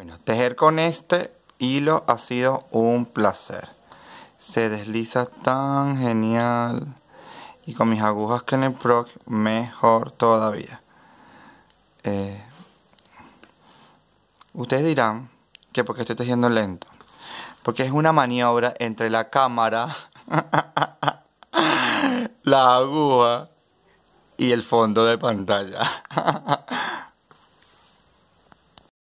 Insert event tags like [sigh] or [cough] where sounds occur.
Bueno, tejer con este hilo ha sido un placer. Se desliza tan genial. Y con mis agujas que en el proc, mejor todavía. Eh, ustedes dirán que porque estoy tejiendo lento. Porque es una maniobra entre la cámara, [laughs] la aguja y el fondo de pantalla. [laughs]